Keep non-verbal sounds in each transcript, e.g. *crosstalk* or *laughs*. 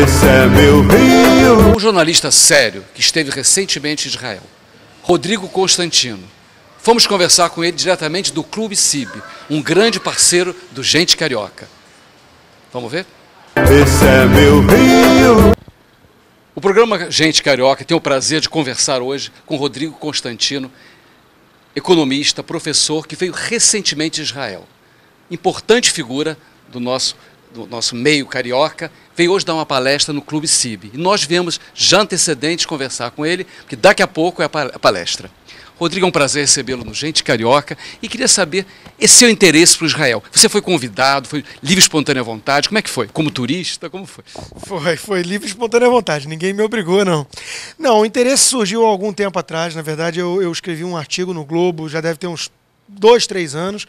esse é meu rio. Um jornalista sério que esteve recentemente em Israel, Rodrigo Constantino. Fomos conversar com ele diretamente do Clube CIB, um grande parceiro do Gente Carioca. Vamos ver? Esse é meu rio. O programa Gente Carioca tem o prazer de conversar hoje com Rodrigo Constantino, economista, professor que veio recentemente de Israel. Importante figura do nosso do nosso meio carioca, veio hoje dar uma palestra no Clube CIB. E nós viemos já antecedentes conversar com ele, porque daqui a pouco é a palestra. Rodrigo, é um prazer recebê-lo no Gente Carioca e queria saber esse seu interesse para o Israel. Você foi convidado, foi livre espontânea vontade, como é que foi? Como turista, como foi? Foi, foi livre espontânea vontade, ninguém me obrigou, não. Não, o interesse surgiu há algum tempo atrás, na verdade eu, eu escrevi um artigo no Globo, já deve ter uns dois, três anos,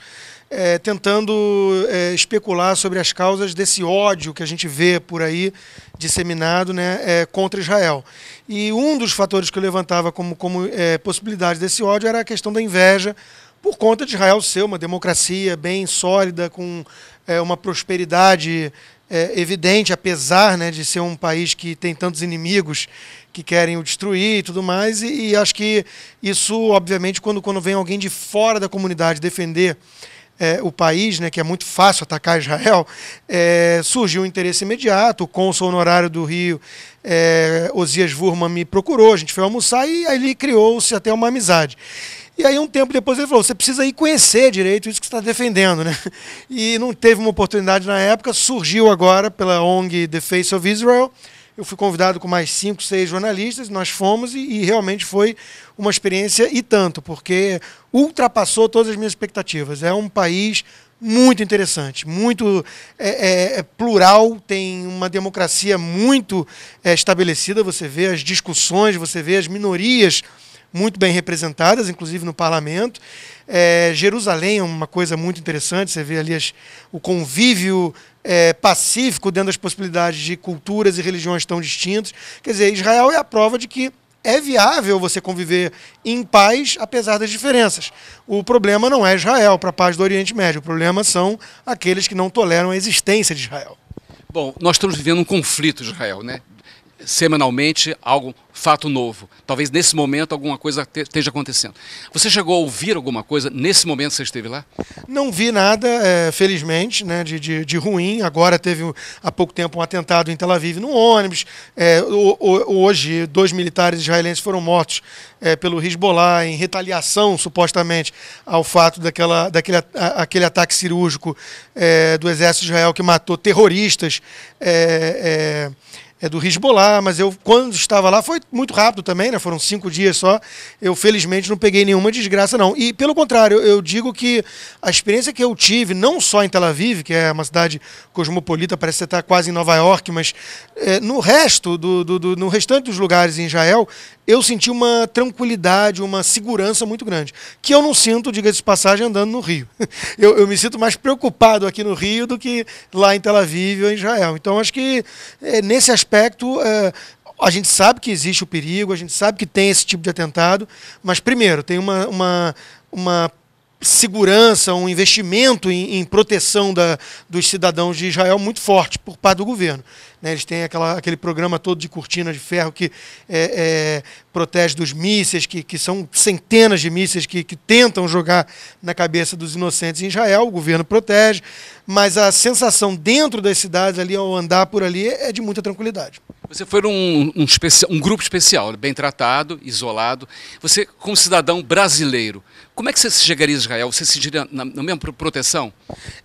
é, tentando é, especular sobre as causas desse ódio que a gente vê por aí disseminado né, é, contra Israel. E um dos fatores que eu levantava como, como é, possibilidade desse ódio era a questão da inveja por conta de Israel ser uma democracia bem sólida, com é, uma prosperidade é, evidente, apesar né, de ser um país que tem tantos inimigos que querem o destruir e tudo mais. E, e acho que isso, obviamente, quando, quando vem alguém de fora da comunidade defender é, o país, né, que é muito fácil atacar Israel, é, surgiu um interesse imediato. O cônsul honorário do Rio, é, Osias Vurman, me procurou, a gente foi almoçar e ali criou-se até uma amizade. E aí, um tempo depois, ele falou: você precisa ir conhecer direito isso que você está defendendo. Né? *laughs* E não teve uma oportunidade na época, surgiu agora pela ONG The Face of Israel eu fui convidado com mais cinco, seis jornalistas, nós fomos e, e, realmente foi uma experiência e tanto, porque ultrapassou todas as minhas expectativas. É um país muito interessante, muito é, é, é, plural, tem uma democracia muito é, estabelecida. Você vê as discussões, você vê as minorias muito bem representadas, inclusive no parlamento. É, Jerusalém é uma coisa muito interessante, você vê ali as, o convívio é, pacífico dentro das possibilidades de culturas e religiões tão distintas. Quer dizer, Israel é a prova de que é viável você conviver em paz, apesar das diferenças. O problema não é Israel para a paz do Oriente Médio, o problema são aqueles que não toleram a existência de Israel. Bom, nós estamos vivendo um conflito, Israel, né? Semanalmente, algo fato novo. Talvez nesse momento alguma coisa esteja acontecendo. Você chegou a ouvir alguma coisa nesse momento que você esteve lá? Não vi nada, é, felizmente, né, de, de, de, ruim. Agora teve há pouco tempo um atentado em Tel Aviv no ônibus. É, o, o, hoje, dois militares israelenses foram mortos é, pelo Hezbollah em retaliação, supostamente, ao fato daquela, daquele a, aquele ataque cirúrgico é, do exército de Israel que matou terroristas. É, é é do Hezbollah, mas eu, quando estava lá, foi muito rápido também, né? Foram cinco dias só. Eu, felizmente, não peguei nenhuma desgraça, não. E, pelo contrário, eu digo que a experiência que eu tive, não só em Tel Aviv, que é uma cidade cosmopolita, parece que você está quase em Nova York, mas é, no resto, do, do, do, no restante dos lugares em Israel, eu senti uma tranquilidade, uma segurança muito grande. Que eu não sinto, diga-se de passagem, andando no Rio. *laughs* Eu, eu, me sinto mais preocupado aqui no Rio do que lá em Tel Aviv ou em Israel. Então, acho que é, nesse aspecto, aspecto, é, a gente sabe que existe o perigo, a gente sabe que tem esse tipo de atentado, mas, primeiro, tem uma, uma, uma segurança, um investimento em, em proteção da, dos cidadãos de Israel muito forte por parte do governo. Né, eles têm aquela, aquele programa todo de cortina de ferro que é, é, protege dos mísseis, que, que são centenas de mísseis que, que tentam jogar na cabeça dos inocentes em Israel, o governo protege, mas a sensação dentro das cidades ali, ao andar por ali, é de muita tranquilidade. Você foi num um, um grupo especial, bem tratado, isolado. Você, como cidadão brasileiro, como é que você chegaria a Israel? Você sentiria na, na mesma proteção?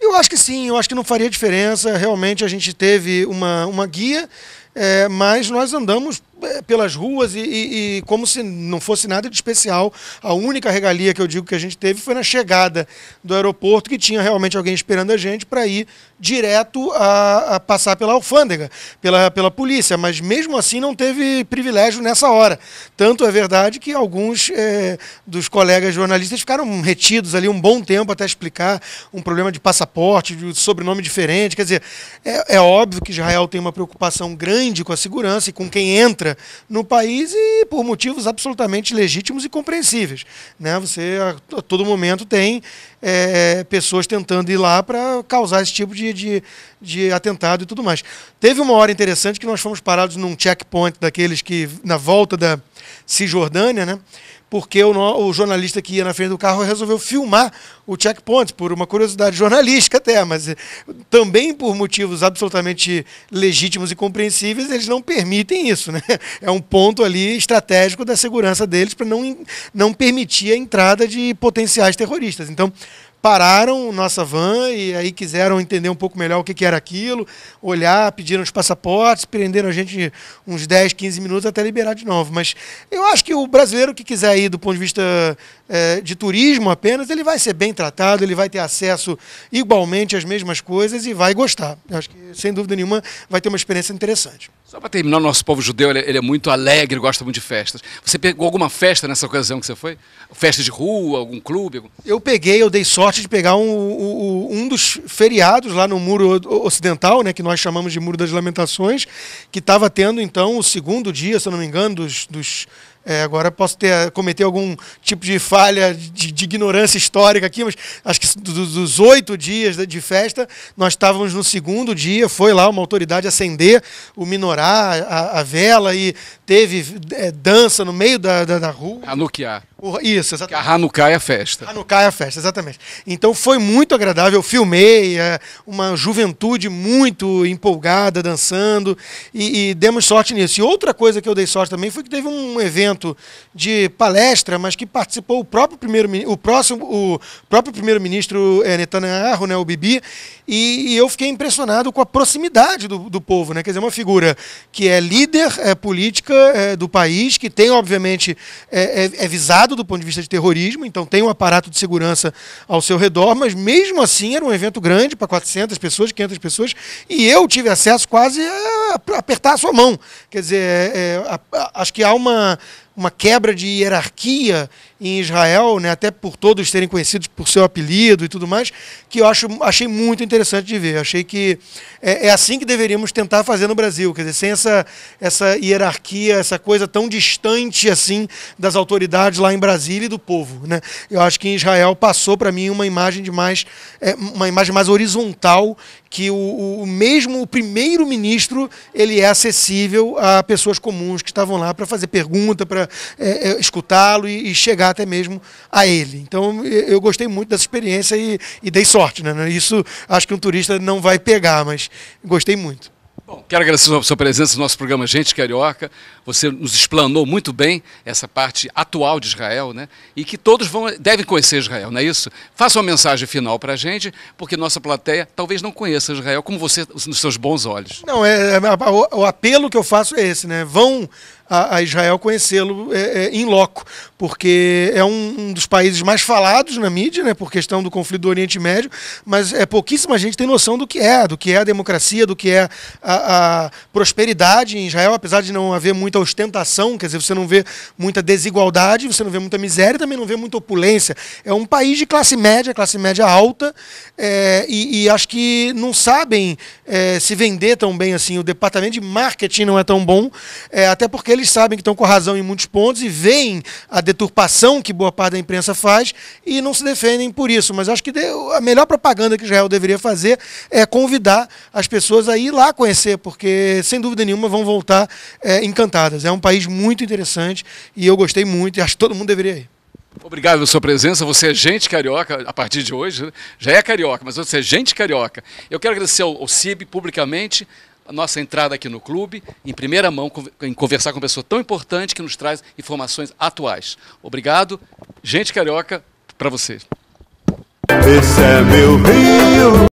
Eu acho que sim, eu acho que não faria diferença. Realmente a gente teve uma, uma guia, é, mas nós andamos é, pelas ruas e, e, e, como se não fosse nada de especial. A única regalia que eu digo que a gente teve foi na chegada do aeroporto, que tinha realmente alguém esperando a gente para ir direto a, a, passar pela alfândega, pela, pela polícia. Mas mesmo assim não teve privilégio nessa hora. Tanto é verdade que alguns é, dos colegas jornalistas ficaram retidos ali um bom tempo até explicar um problema de passaporte, de sobrenome diferente. Quer dizer, é, é óbvio que Israel tem uma preocupação grande com a segurança e com quem entra no país e por motivos absolutamente legítimos e compreensíveis. Né? Você a, todo momento tem é, pessoas tentando ir lá para causar esse tipo de, de, de, atentado e tudo mais. Teve uma hora interessante que nós fomos parados num checkpoint daqueles que, na volta da Cisjordânia, né? porque o, o jornalista que ia na frente do carro resolveu filmar o checkpoint, por uma curiosidade jornalística até, mas eh, também por motivos absolutamente legítimos e compreensíveis, eles não permitem isso. Né? É um ponto ali estratégico da segurança deles para não, não permitir a entrada de potenciais terroristas. Então, pararam nossa van e aí quiseram entender um pouco melhor o que, que era aquilo, olhar, pediram os passaportes, prenderam a gente uns 10, 15 minutos até liberar de novo. Mas eu acho que o brasileiro que quiser ir do ponto de vista é, de turismo apenas, ele vai ser bem tratado, ele vai ter acesso igualmente às mesmas coisas e vai gostar. Eu acho que, sem dúvida nenhuma, vai ter uma experiência interessante. Só para terminar, o nosso povo judeu ele, é, ele, é muito alegre, gosta muito de festas. Você pegou alguma festa nessa ocasião que você foi? Festa de rua, algum clube? Algum... Eu peguei, eu dei sorte de pegar um, um, um, dos feriados lá no Muro Ocidental, né, que nós chamamos de Muro das Lamentações, que estava tendo então o segundo dia, se eu não me engano, dos, dos é, agora posso ter eh, cometer algum tipo de falha de, de ignorância histórica aqui, mas acho que dos, oito dias de festa, nós estávamos no segundo dia, foi lá uma autoridade acender o minorá, a, a vela, e teve é, dança no meio da, da, da rua. Anuquiar isso, exatamente. Que a Hanukkah é a festa. Hanukkah é a festa, exatamente. Então foi muito agradável, eu filmei, é, uma juventude muito empolgada, dançando, e, e, demos sorte nisso. E outra coisa que eu dei sorte também foi que teve um evento de palestra, mas que participou o próprio primeiro o próximo, o próprio primeiro-ministro é, Netanyahu, né, o Bibi, e, e, eu fiquei impressionado com a proximidade do, do povo, né? Quer dizer, é uma figura que é líder é, política é, do país, que tem, obviamente, é, é, é visado do ponto de vista de terrorismo, então tem um aparato de segurança ao seu redor, mas mesmo assim era um evento grande para 400 pessoas, 500 pessoas, e eu tive acesso quase a apertar a sua mão. Quer dizer, é, é, a, a, acho que há uma uma quebra de hierarquia em Israel, né, até por todos serem conhecidos por seu apelido e tudo mais, que eu acho, achei muito interessante de ver. Achei que é, é, assim que deveríamos tentar fazer no Brasil, quer dizer, sem essa, essa hierarquia, essa coisa tão distante assim das autoridades lá em Brasília e do povo. Né? Eu acho que em Israel passou para mim uma imagem de mais, é, uma imagem mais horizontal que o, o mesmo o primeiro-ministro ele é acessível a pessoas comuns que estavam lá para fazer pergunta, para é, é, escutá-lo e, e, chegar até mesmo a ele. Então eu gostei muito dessa experiência e, e dei sorte. Né? Isso acho que um turista não vai pegar, mas gostei muito. Bom, quero agradecer a sua presença no nosso programa Gente Carioca. Você nos explanou muito bem essa parte atual de Israel, né? E que todos vão, devem conhecer Israel, não é isso? Faça uma mensagem final para a gente, porque nossa plateia talvez não conheça Israel como você nos seus bons olhos. Não, é, é o, o apelo que eu faço é esse, né? Vão a, a Israel conhecê-lo em é, é, loco, porque é um, um, dos países mais falados na mídia, né, por questão do conflito do Oriente Médio, mas é pouquíssima gente tem noção do que é, do que é a democracia, do que é a, a prosperidade em Israel, apesar de não haver muita ostentação, quer dizer, você não vê muita desigualdade, você não vê muita miséria, também não vê muita opulência. É um país de classe média, classe média alta, é, e, e, acho que não sabem é, se vender tão bem assim. O departamento de marketing não é tão bom, é, até porque eles sabem que estão com razão em muitos pontos e veem a deturpação que boa parte da imprensa faz e não se defendem por isso. Mas acho que a melhor propaganda que Israel deveria fazer é convidar as pessoas a ir lá conhecer, porque sem dúvida nenhuma vão voltar é, encantadas. É um país muito interessante e eu gostei muito e acho que todo mundo deveria ir. Obrigado pela sua presença. Você é gente carioca a partir de hoje. Né? Já é carioca, mas você é gente carioca. Eu quero agradecer ao, ao CIB publicamente, a nossa entrada aqui no clube, em primeira mão, em conversar com uma pessoa tão importante que nos traz informações atuais. Obrigado. Gente Carioca, para vocês. Esse é meu Rio.